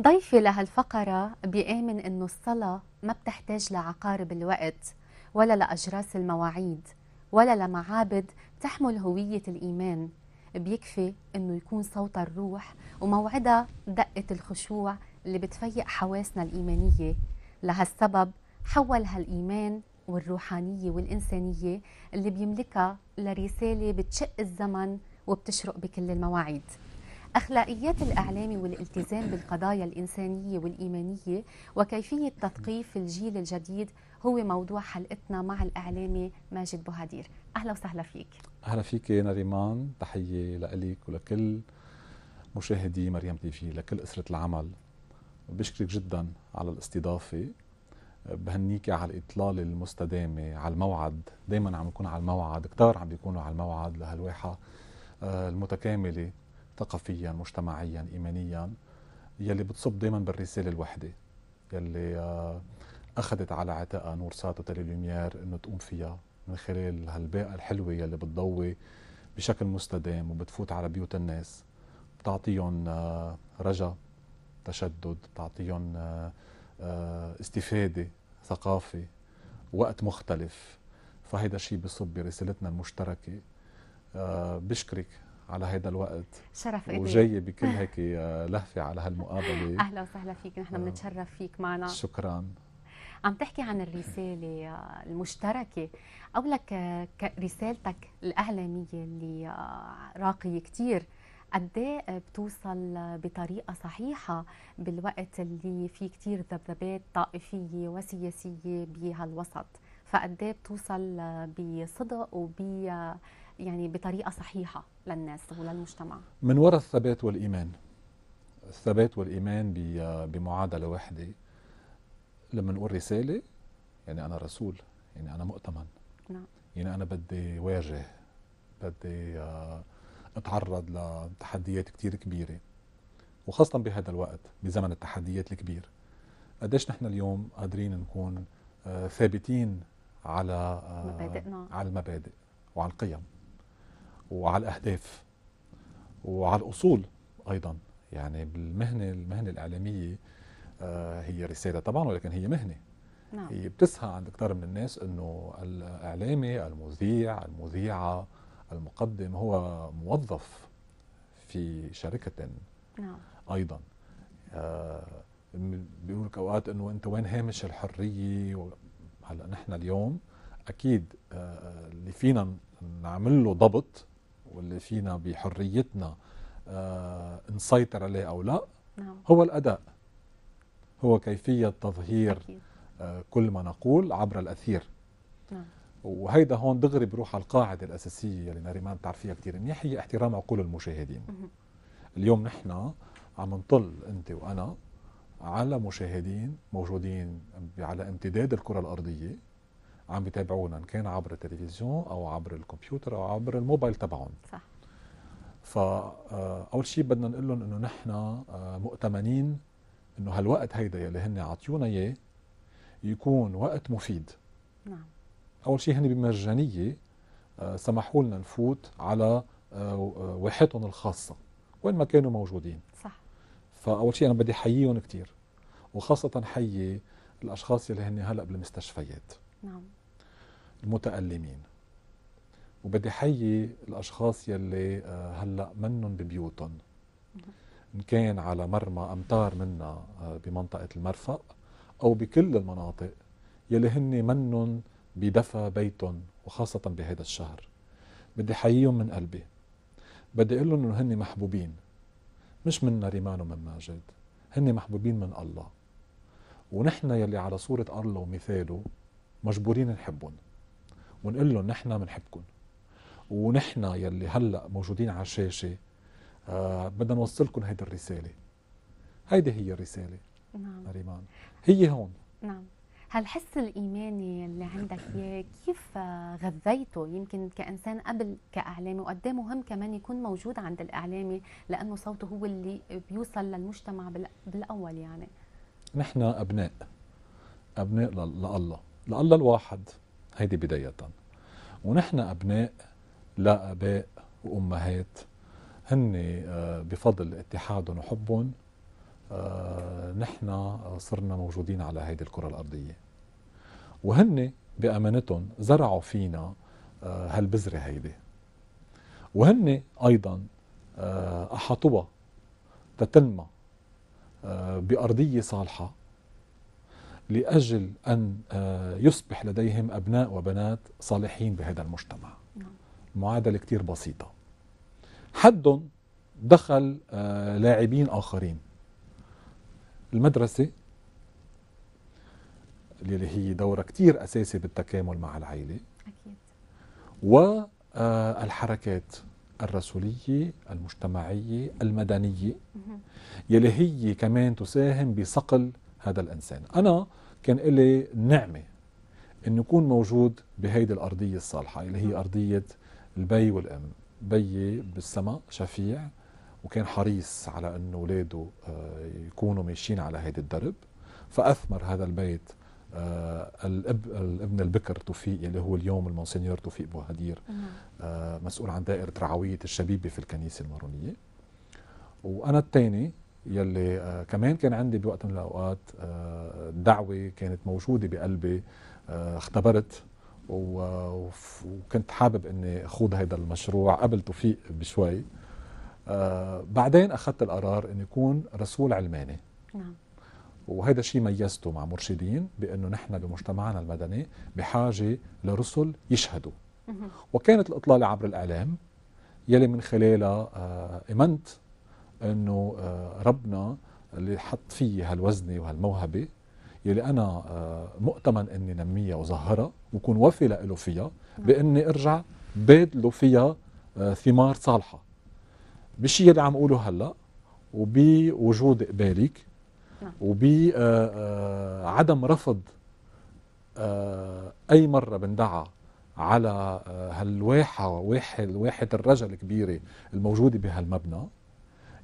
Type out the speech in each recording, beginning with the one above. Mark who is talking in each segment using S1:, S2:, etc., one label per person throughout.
S1: ضيفي لهالفقرة بيآمن إنه الصلاة ما بتحتاج لعقارب الوقت ولا لأجراس المواعيد ولا لمعابد تحمل هوية الإيمان بيكفي إنه يكون صوت الروح وموعدها دقة الخشوع اللي بتفيق حواسنا الإيمانية لهالسبب حول هالإيمان والروحانية والإنسانية اللي بيملكها لرسالة بتشق الزمن وبتشرق بكل المواعيد أخلاقيات الإعلام والالتزام بالقضايا الإنسانية والإيمانية وكيفية تثقيف الجيل الجديد هو موضوع حلقتنا مع الإعلامي ماجد بوهادير أهلا وسهلا فيك
S2: أهلا فيك نريمان تحية لك ولكل مشاهدي مريم تيفي لكل أسرة العمل بشكرك جدا على الاستضافة بهنيك على الإطلالة المستدامة على الموعد دايما عم نكون على الموعد كتار عم بيكونوا على الموعد لهالواحة آه، المتكاملة ثقافيا مجتمعيا إيمانيا يلي بتصب دايما بالرسالة الوحدة يلي آه، أخذت على عاتقها نور ساتا تالي إنه تقوم فيها من خلال هالباقة الحلوة يلي بتضوي بشكل مستدام وبتفوت على بيوت الناس بتعطيهم آه، رجا تشدد بتعطيهم آه، استفادة ثقافة وقت مختلف فهيدا الشيء بصب برسالتنا المشتركة بشكرك على هذا الوقت شرف إلي وجاي بكل هيك آه، لهفه على هالمقابله اهلا
S1: وسهلا فيك نحن آه، بنتشرف فيك معنا شكرا عم تحكي عن الرسالة آه، المشتركة أو لك رسالتك الإعلامية اللي راقية كتير قد إيه بتوصل بطريقة صحيحة بالوقت اللي في كتير ذبذبات طائفية وسياسية بهالوسط فقد إيه بتوصل بصدق وب يعني بطريقه صحيحه للناس وللمجتمع
S2: من وراء الثبات والايمان الثبات والايمان بمعادله واحده لما نقول رساله يعني انا رسول يعني انا مؤتمن نعم يعني انا بدي واجه بدي آه، اتعرض لتحديات كتير كبيره وخاصه بهذا الوقت بزمن التحديات الكبير قديش نحن اليوم قادرين نكون آه، ثابتين على آه، مبادئنا على المبادئ وعلى القيم وعلى الاهداف وعلى الاصول ايضا يعني بالمهنه المهنه الاعلاميه آه، هي رساله طبعا ولكن هي مهنه نعم. هي بتسعى عند كثير من الناس انه الاعلامي المذيع المذيعه المقدم هو موظف في شركه نعم ايضا آه، بيقولوا لك اوقات انه انت وين هامش الحريه هلا نحن اليوم اكيد آه، اللي فينا نعمل له ضبط واللي فينا بحريتنا آه نسيطر عليه أو لا نعم. هو الأداء هو كيفية تظهير أكيد. آه كل ما نقول عبر الأثير نعم. وهيدا هون دغري بروح على القاعدة الأساسية اللي ناريمان بتعرفيها كثير منيح هي احترام عقول المشاهدين اليوم نحن عم نطل أنت وأنا على مشاهدين موجودين على امتداد الكرة الأرضية عم بيتابعونا ان كان عبر التلفزيون او عبر الكمبيوتر او عبر الموبايل تبعهم صح آه، اول شيء بدنا نقول لهم انه نحن آه، مؤتمنين انه هالوقت هيدا يلي هن عطيونا اياه يكون وقت مفيد نعم اول شيء هن بمجانيه آه، سمحوا لنا نفوت على واحتهم الخاصه وين ما كانوا موجودين صح فاول شيء انا بدي احييهم كثير وخاصه حيي الاشخاص يلي هن هلا بالمستشفيات نعم المتألمين وبدي حيي الأشخاص يلي آه، هلأ منن ببيوتن إن كان على مرمى أمتار منا آه، بمنطقة المرفق أو بكل المناطق يلي هن منن بدفى بيتهم وخاصة بهذا الشهر بدي حييهم من قلبي بدي أقول لهم إنه هن محبوبين مش من ريمان ومن ماجد هن محبوبين من الله ونحن يلي على صورة الله ومثاله مجبورين نحبهم ونقول لهم نحن بنحبكم ونحن يلي هلا موجودين على الشاشه آه بدنا نوصلكم هيدي الرساله هيدي هي الرساله نعم ريمان هي هون
S1: نعم هالحس الايماني اللي عندك اياه كيف غذيته يمكن كانسان قبل كاعلامي وقد مهم كمان يكون موجود عند الاعلامي لانه صوته هو اللي بيوصل للمجتمع بالاول يعني
S2: نحن ابناء ابناء لله لله الواحد هيدي بداية ونحن أبناء لا آباء وأمهات هن آه، بفضل اتحادهم وحبهم آه، نحن آه، صرنا موجودين على هيدي الكرة الأرضية وهن بأمانتهم زرعوا فينا هالبذرة هيدي وهن أيضا أحاطوها تتنمى بأرضية صالحة لأجل أن آه، يصبح لديهم أبناء وبنات صالحين بهذا المجتمع نعم. معادلة كتير بسيطة حد دخل آه، لاعبين آخرين المدرسة اللي هي دورة كتير أساسي بالتكامل مع العائلة أكيد والحركات آه، الرسولية المجتمعية المدنية يلي هي كمان تساهم بصقل هذا الإنسان أنا كان لي نعمة أن يكون موجود بهيدي الأرضية الصالحة اللي هي أرضية البي والأم بيي بالسماء شفيع وكان حريص على أن أولاده آه، يكونوا ماشيين على هيدي الدرب فأثمر هذا البيت آه، الاب الابن البكر توفيق اللي هو اليوم المونسينيور توفيق بوهدير آه، مسؤول عن دائره رعويه الشبيبه في الكنيسه المارونيه وانا الثاني يلي آه، كمان كان عندي بوقت من الاوقات آه، دعوه كانت موجوده بقلبي آه، اختبرت وكنت حابب اني اخوض هذا المشروع قبل توفيق بشوي بعدين اخذت القرار اني اكون رسول علماني نعم وهذا الشيء ميزته مع مرشدين بانه نحن بمجتمعنا المدني بحاجه لرسل يشهدوا وكانت الاطلاله عبر الاعلام يلي من خلالها امنت انه آه، ربنا اللي حط فيي هالوزنه وهالموهبه يلي انا آه، مؤتمن اني نميها وظهرها وكون وفي له فيها باني ارجع بادله فيها آه، ثمار صالحه بالشيء اللي عم اقوله هلا وبوجود قبالك نعم. وبعدم رفض اي مره بندعى على هالواحه واحد واحه الرجا الكبيره الموجوده بهالمبنى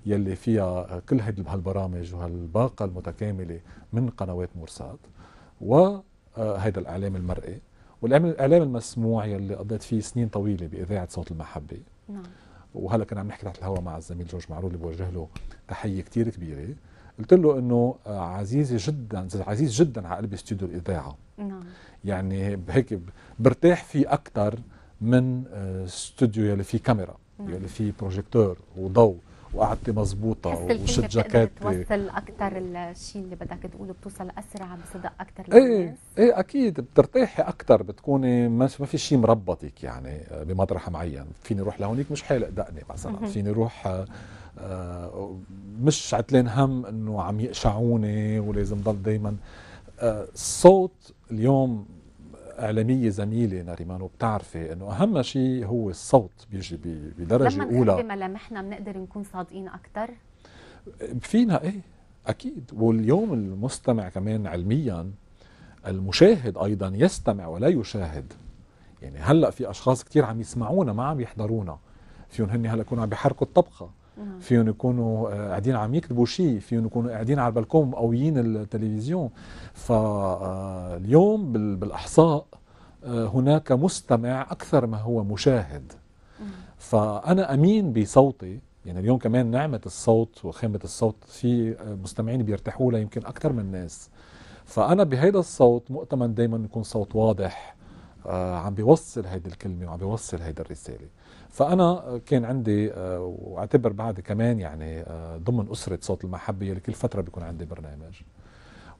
S2: يلي فيها كل هالبرامج وهالباقة المتكاملة من قنوات مرصاد وهيدا آه، الإعلام المرئي والإعلام المسموع يلي قضيت فيه سنين طويلة بإذاعة صوت المحبة نعم. وهلا كنا عم نحكي تحت الهواء مع الزميل جورج معروف اللي بوجه له تحيه كثير كبيره قلت له انه آه، عزيزه جدا عزيز جدا على قلبي استوديو الاذاعه نعم يعني هيك برتاح فيه اكثر من آه، استوديو يلي فيه كاميرا نعم. يلي فيه بروجيكتور وضوء وقعدتي مظبوطه وشت جاكيت توصل
S1: اكثر الشيء اللي بدك تقوله بتوصل اسرع بصدق اكثر إيه،
S2: للناس ايه ايه اكيد بترتاحي اكثر بتكوني ما في شيء مربطك يعني آه، بمطرح معين فيني اروح لهونيك مش حالق دقني مثلا فيني اروح آه، آه، مش عتلان هم انه عم يقشعوني ولازم ضل دائما الصوت اليوم اعلاميه زميله ناريمان وبتعرفي انه اهم شيء هو الصوت بيجي بدرجه لما اولى لما
S1: ملامحنا بنقدر نكون صادقين اكثر
S2: فينا ايه اكيد واليوم المستمع كمان علميا المشاهد ايضا يستمع ولا يشاهد يعني هلا في اشخاص كثير عم يسمعونا ما عم يحضرونا فيهم هني هلا يكونوا عم بيحركوا الطبخه فيهم يكونوا آه، قاعدين عم يكتبوا شيء فيهم يكونوا قاعدين على البلكون مقويين التلفزيون فاليوم آه، بالاحصاء آه، هناك مستمع اكثر ما هو مشاهد فانا امين بصوتي يعني اليوم كمان نعمه الصوت وخامه الصوت في مستمعين بيرتاحوا لها يمكن اكثر من الناس فانا بهيدا الصوت مؤتمن دائما يكون صوت واضح عم بيوصل هيدي الكلمه وعم بيوصل هيدي الرساله فانا كان عندي آه، واعتبر بعد كمان يعني آه، ضمن اسره صوت المحبه اللي كل فتره بيكون عندي برنامج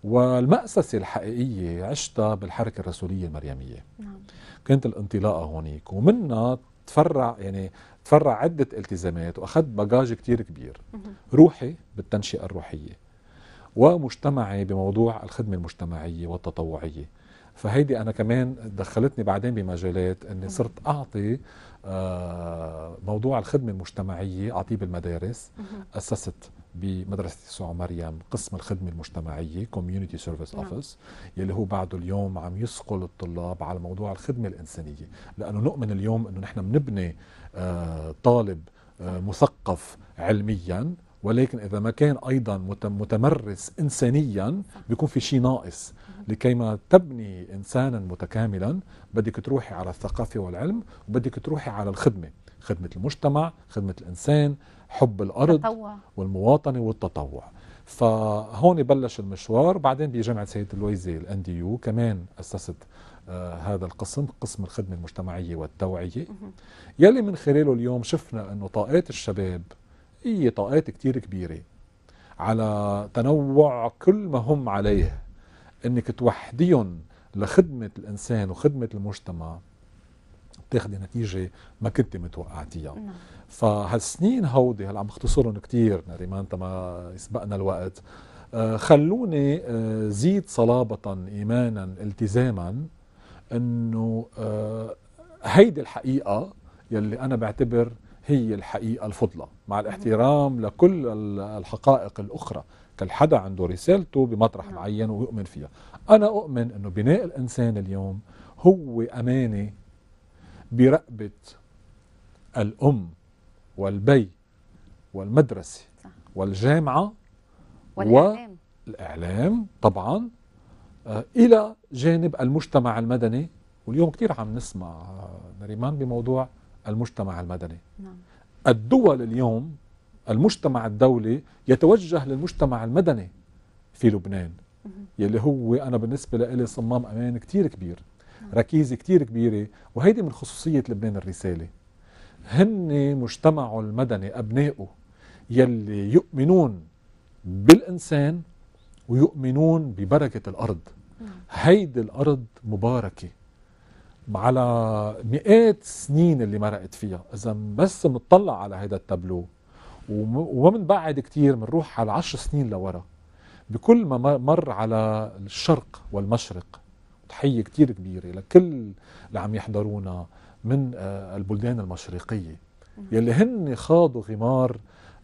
S2: والمأسسة الحقيقية عشتها بالحركة الرسولية المريمية نعم. كانت الانطلاقة هونيك ومنها تفرع يعني تفرع عدة التزامات وأخذت بagaج كتير كبير مه. روحي بالتنشئة الروحية ومجتمعي بموضوع الخدمة المجتمعية والتطوعية فهيدي أنا كمان دخلتني بعدين بمجالات أني نعم. صرت أعطي آه، موضوع الخدمة المجتمعية أعطيه بالمدارس أسست بمدرسة يسوع مريم قسم الخدمة المجتمعية Community Service نعم. Office يلي هو بعده اليوم عم يسقل الطلاب على موضوع الخدمة الإنسانية لأنه نؤمن اليوم أنه نحن بنبني آه، طالب آه، مثقف علميا ولكن إذا ما كان أيضا متمرس إنسانيا بيكون في شيء ناقص لكيما تبني إنسانا متكاملا بدك تروحي على الثقافة والعلم وبدك تروحي على الخدمة خدمة المجتمع خدمة الإنسان حب الأرض التطوع. والمواطنة والتطوع فهون بلش المشوار بعدين بجامعة سيد لويزي الان دي يو كمان أسست آه هذا القسم قسم الخدمة المجتمعية والتوعية يلي من خلاله اليوم شفنا أنه طاقات الشباب هي طاقات كتير كبيرة على تنوع كل ما هم عليه انك توحديهم لخدمه الانسان وخدمه المجتمع بتاخدي نتيجه ما كنت متوقعتيها نعم. فهالسنين هودي هلا عم بختصرهم كثير نريمان ما يسبقنا الوقت آه، خلوني آه، زيد صلابة إيمانا التزاما أنه آه، هيدي الحقيقة يلي أنا بعتبر هي الحقيقة الفضلى مع الاحترام لكل الحقائق الأخرى كل حدا عنده رسالته بمطرح نعم. معين ويؤمن فيها أنا أؤمن أنه بناء الإنسان اليوم هو أمانة برقبة الأم والبي والمدرسة صح. والجامعة والإعلام, والإعلام طبعا آه، إلى جانب المجتمع المدني واليوم كثير عم نسمع آه، نريمان بموضوع المجتمع المدني نعم. الدول اليوم المجتمع الدولي يتوجه للمجتمع المدني في لبنان يلي هو أنا بالنسبة لإلي صمام أمان كتير كبير ركيزة كتير كبيرة وهيدي من خصوصية لبنان الرسالة هن مجتمعه المدني أبنائه يلي يؤمنون بالإنسان ويؤمنون ببركة الأرض هيدي الأرض مباركة على مئات سنين اللي مرقت فيها إذا بس بنطلع على هذا التابلو ومن بعد كتير بنروح على عشر سنين لورا بكل ما مر على الشرق والمشرق تحية كتير كبيرة لكل اللي عم يحضرونا من آه، البلدان المشرقية يلي هن خاضوا غمار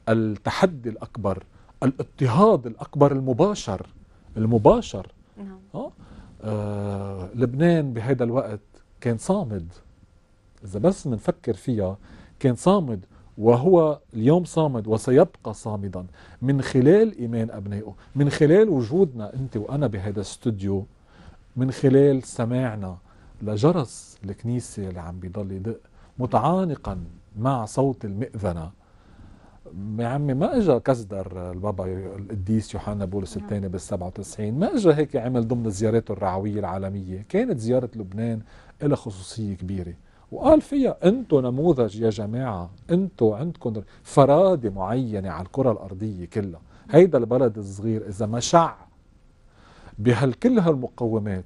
S2: التحدي الأكبر الاضطهاد الأكبر المباشر المباشر نعم. آه. آه لبنان بهذا الوقت كان صامد إذا بس منفكر فيها كان صامد وهو اليوم صامد وسيبقى صامدا من خلال إيمان أبنائه من خلال وجودنا أنت وأنا بهذا الاستوديو من خلال سماعنا لجرس الكنيسة اللي عم بيضل يدق متعانقا مع صوت المئذنة يا عمي ما اجى كسدر البابا القديس يوحنا بولس نعم. الثاني بال 97 ما اجى هيك عمل ضمن زيارته الرعويه العالميه كانت زياره لبنان لها خصوصيه كبيره وقال فيها أنتو نموذج يا جماعه أنتو عندكم فرادة معينه على الكره الارضيه كلها هيدا البلد الصغير اذا ما شع كل هالمقومات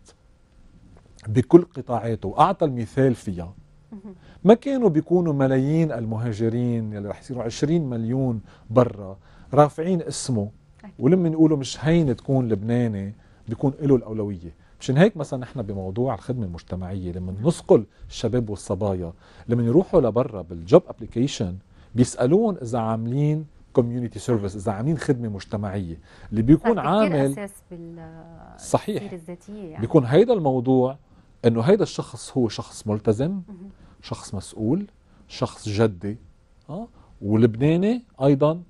S2: بكل قطاعاته واعطى المثال فيها ما كانوا بيكونوا ملايين المهاجرين يلي رح يصيروا 20 مليون برا رافعين اسمه ولما نقولوا مش هين تكون لبناني بيكون له الاولويه مشان هيك مثلا احنا بموضوع الخدمه المجتمعيه لما نسقل الشباب والصبايا لما يروحوا لبرا بالجوب ابلكيشن بيسالون اذا عاملين كوميونتي سيرفيس اذا عاملين خدمه مجتمعيه اللي بيكون عامل أساس
S1: بال... صحيح
S2: يعني. بيكون هيدا الموضوع انه هيدا الشخص هو شخص ملتزم شخص مسؤول شخص جدي اه ولبناني ايضا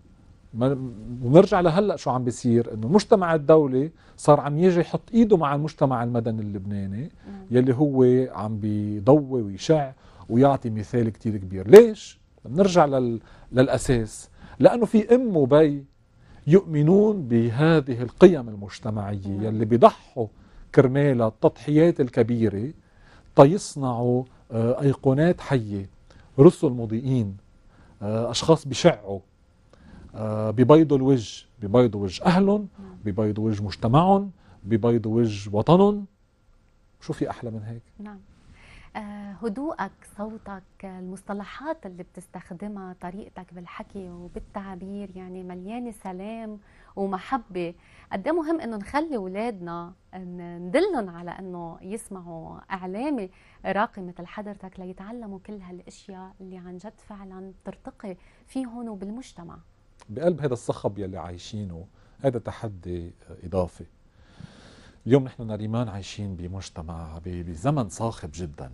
S2: ونرجع لهلا شو عم بيصير انه المجتمع الدولي صار عم يجي يحط ايده مع المجتمع المدني اللبناني يلي هو عم بيضوي ويشع ويعطي مثال كتير كبير ليش بنرجع لل... للاساس لانه في ام وبي يؤمنون بهذه القيم المجتمعيه يلي بيضحوا كرمال التضحيات الكبيره تيصنعوا آه، ايقونات حيه رسل مضيئين آه، اشخاص بشعوا آه، بيبيضوا الوجه بيبيضوا وجه أهلهم بيبيضوا وجه مجتمعهم بيبيضوا وجه وطنهم شو في أحلى من هيك
S1: نعم آه، هدوءك صوتك المصطلحات اللي بتستخدمها طريقتك بالحكي وبالتعبير يعني مليانه سلام ومحبه قد إيه مهم انه نخلي اولادنا ندلهم على انه يسمعوا اعلامي راقي مثل حضرتك ليتعلموا كل هالاشياء اللي عن جد فعلا بترتقي فيهم وبالمجتمع
S2: بقلب هذا الصخب يلي عايشينه هذا تحدي اضافي اليوم نحن نريمان عايشين بمجتمع بزمن صاخب جدا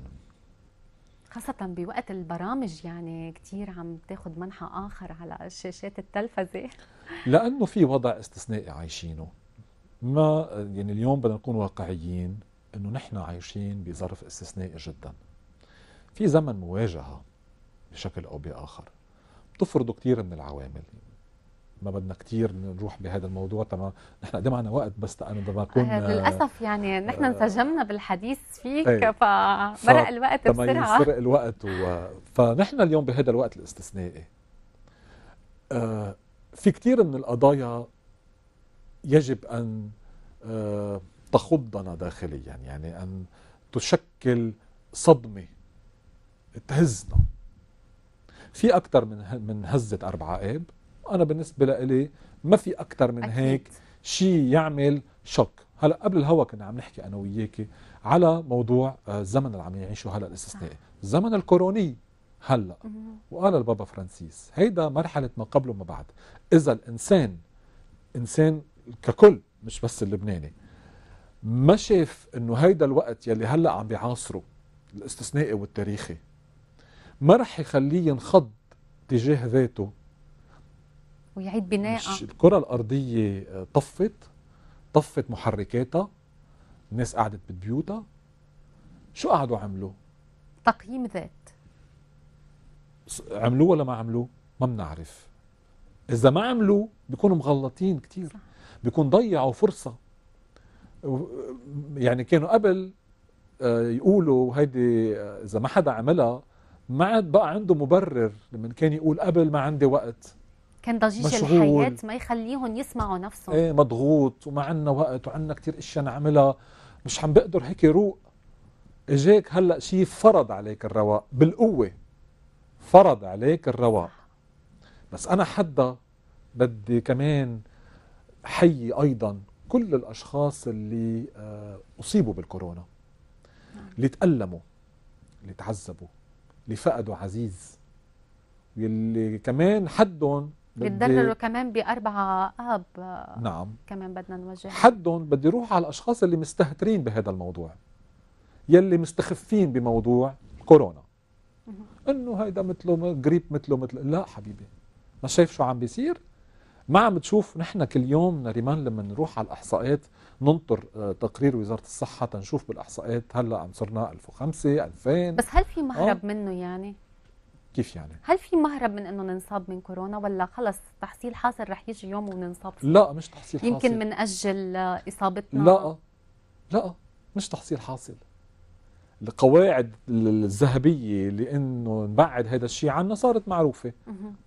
S1: خاصة بوقت البرامج يعني كثير عم تاخذ منحى آخر على شاشات التلفزة
S2: لأنه في وضع استثنائي عايشينه ما يعني اليوم بدنا نكون واقعيين انه نحن عايشين بظرف استثنائي جدا في زمن مواجهة بشكل أو بآخر بتفرضه كثير من العوامل ما بدنا كثير نروح بهذا الموضوع تمام نحن قد معنا وقت بس انا بدنا نكون للاسف
S1: يعني نحن آه. انسجمنا بالحديث فيك ايه فمرق الوقت بسرعه سرق
S2: الوقت و... فنحن اليوم بهذا الوقت الاستثنائي آه، في كثير من القضايا يجب ان آه، تخضنا داخليا يعني ان تشكل صدمه تهزنا في اكثر من من هزه اربعه اب انا بالنسبه لإلي ما في اكثر من هيك شيء يعمل شوك هلا قبل الهوا كنا عم نحكي انا وياكي على موضوع آه، الزمن اللي عم يعيشه هلا الاستثنائي الزمن الكوروني هلا وقال البابا فرانسيس هيدا مرحله ما قبل وما بعد اذا الانسان انسان ككل مش بس اللبناني ما شاف انه هيدا الوقت يلي هلا عم بيعاصره الاستثنائي والتاريخي ما رح يخليه ينخض تجاه ذاته
S1: ويعيد بناءها
S2: الكره الارضيه آه، طفت طفت محركاتها الناس قعدت ببيوتها شو قعدوا عملوا
S1: تقييم ذات
S2: عملوه ولا ما عملوه ما بنعرف اذا ما عملوه بيكونوا مغلطين كتير صح. بيكون ضيعوا فرصه يعني كانوا قبل آه، يقولوا هيدي آه، اذا ما حدا عملها ما عاد بقى عنده مبرر لما كان يقول قبل ما عندي وقت
S1: كان ضجيج الحياة ما يخليهم يسمعوا نفسهم
S2: ايه مضغوط وما عندنا وقت وعندنا كثير اشياء نعملها مش عم بقدر هيك روق اجاك هلا شيء فرض عليك الرواق بالقوه فرض عليك الرواق بس انا حدا بدي كمان حيي ايضا كل الاشخاص اللي آه، اصيبوا بالكورونا اللي تألموا اللي تعذبوا اللي فقدوا عزيز واللي كمان حدهم بيتضرروا
S1: كمان بأربعة اب نعم كمان بدنا نوجه
S2: حدهم بدي روح على الاشخاص اللي مستهترين بهذا الموضوع يلي مستخفين بموضوع كورونا انه هيدا مثله قريب مثله مثل لا حبيبي ما شايف شو عم بيصير ما عم بتشوف نحن كل يوم نريمان لما نروح على الاحصائيات ننطر آه، تقرير وزاره الصحه تنشوف بالاحصائيات هلا عم صرنا 1005 2000 بس هل
S1: في مهرب آه. منه يعني كيف يعني؟ هل في مهرب من انه ننصاب من كورونا ولا خلص تحصيل حاصل رح يجي يوم وننصاب؟
S2: لا مش تحصيل حاصل يمكن
S1: بنأجل اصابتنا لا لا
S2: مش تحصيل حاصل القواعد الذهبيه لانه نبعد هذا الشيء عنا صارت معروفه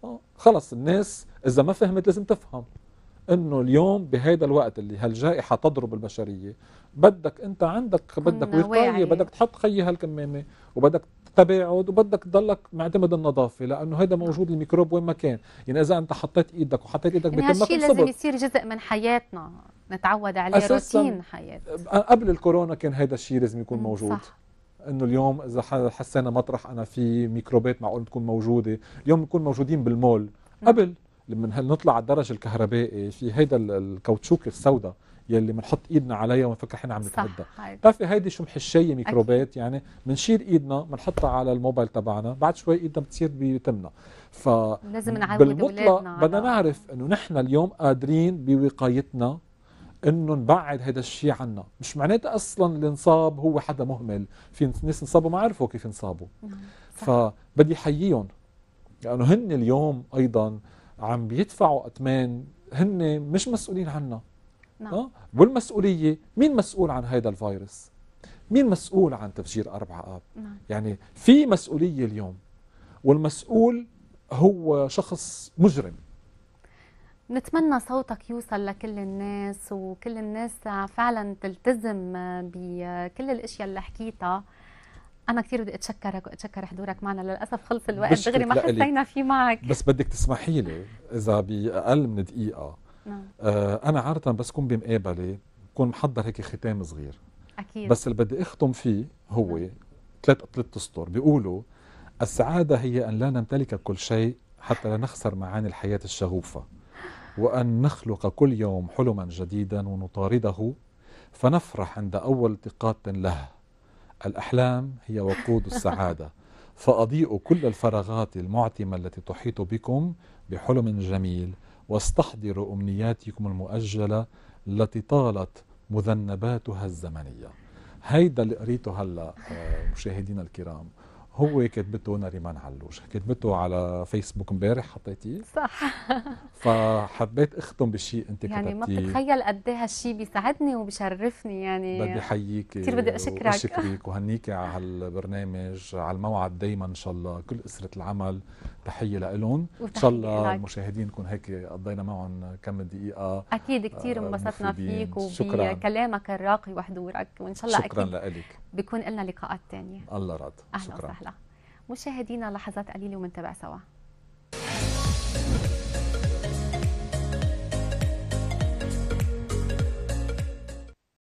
S2: آه خلص الناس اذا ما فهمت لازم تفهم انه اليوم بهذا الوقت اللي هالجائحه تضرب البشريه بدك انت عندك بدك وقايه بدك تحط خي هالكمامه وبدك تباعد وبدك تضلك معتمد النظافه لانه هذا موجود الميكروب وين ما كان يعني اذا انت حطيت ايدك وحطيت ايدك يعني بتمك لازم
S1: يصير جزء من حياتنا نتعود عليه روتين حياتنا
S2: قبل الكورونا كان هذا الشيء لازم يكون موجود صح. انه اليوم اذا حسينا مطرح انا في ميكروبات معقول تكون موجوده اليوم بنكون موجودين بالمول قبل لما نطلع على الدرج الكهربائي في هيدا الكاوتشوك السوداء يلي بنحط ايدنا عليها ونفكر حنا عم نتغدى في هيدي شمح محشية ميكروبات يعني بنشيل ايدنا بنحطها على الموبايل تبعنا بعد شوي ايدنا بتصير بتمنا ف لازم نعود بالمطلق بدنا نعرف انه نحن اليوم قادرين بوقايتنا انه نبعد هذا الشيء عنا مش معناتها اصلا اللي انصاب هو حدا مهمل في ناس انصابوا ما عرفوا كيف انصابوا فبدي حييهم لانه يعني هن اليوم ايضا عم بيدفعوا اثمان هن مش مسؤولين عنا نعم. آه؟ والمسؤولية مين مسؤول عن هذا الفيروس مين مسؤول عن تفجير أربعة آب نعم. يعني في مسؤولية اليوم والمسؤول هو شخص مجرم
S1: نتمنى صوتك يوصل لكل الناس وكل الناس فعلا تلتزم بكل الاشياء اللي حكيتها انا كثير بدي اتشكرك واتشكر حضورك معنا للاسف خلص الوقت دغري ما حسينا فيه معك بس
S2: بدك تسمحي لي اذا باقل من دقيقه نعم. آه انا عاده بس كون بمقابله بكون محضر هيك ختام صغير اكيد بس اللي بدي اختم فيه هو نعم. ثلاث ثلاث اسطر بيقولوا السعاده هي ان لا نمتلك كل شيء حتى لا نخسر معاني الحياه الشغوفه وان نخلق كل يوم حلما جديدا ونطارده فنفرح عند اول التقاط له الاحلام هي وقود السعاده فاضيئوا كل الفراغات المعتمه التي تحيط بكم بحلم جميل واستحضروا أمنياتكم المؤجلة التي طالت مذنباتها الزمنية هيدا اللي قريته هلا آه، مشاهدينا الكرام هو كتبته ناري علوش كتبته على فيسبوك امبارح حطيتيه صح فحبيت اختم بشيء انت كتبتيه يعني ما بتتخيل
S1: قد ايه هالشيء بيسعدني وبشرفني يعني بدي احييك
S2: كثير بدي اشكرك اشكرك وهنيك على هالبرنامج على الموعد دائما ان شاء الله كل اسره العمل تحيه لهم ان شاء الله المشاهدين نكون هيك قضينا معهم كم دقيقه اكيد كثير آه، انبسطنا فيك وبكلامك
S1: الراقي وحضورك وان شاء الله شكرا لك بكون لنا لقاءات ثانيه
S2: الله راد اهلا وسهلا
S1: مشاهدينا لحظات قليله ومنتابع سوا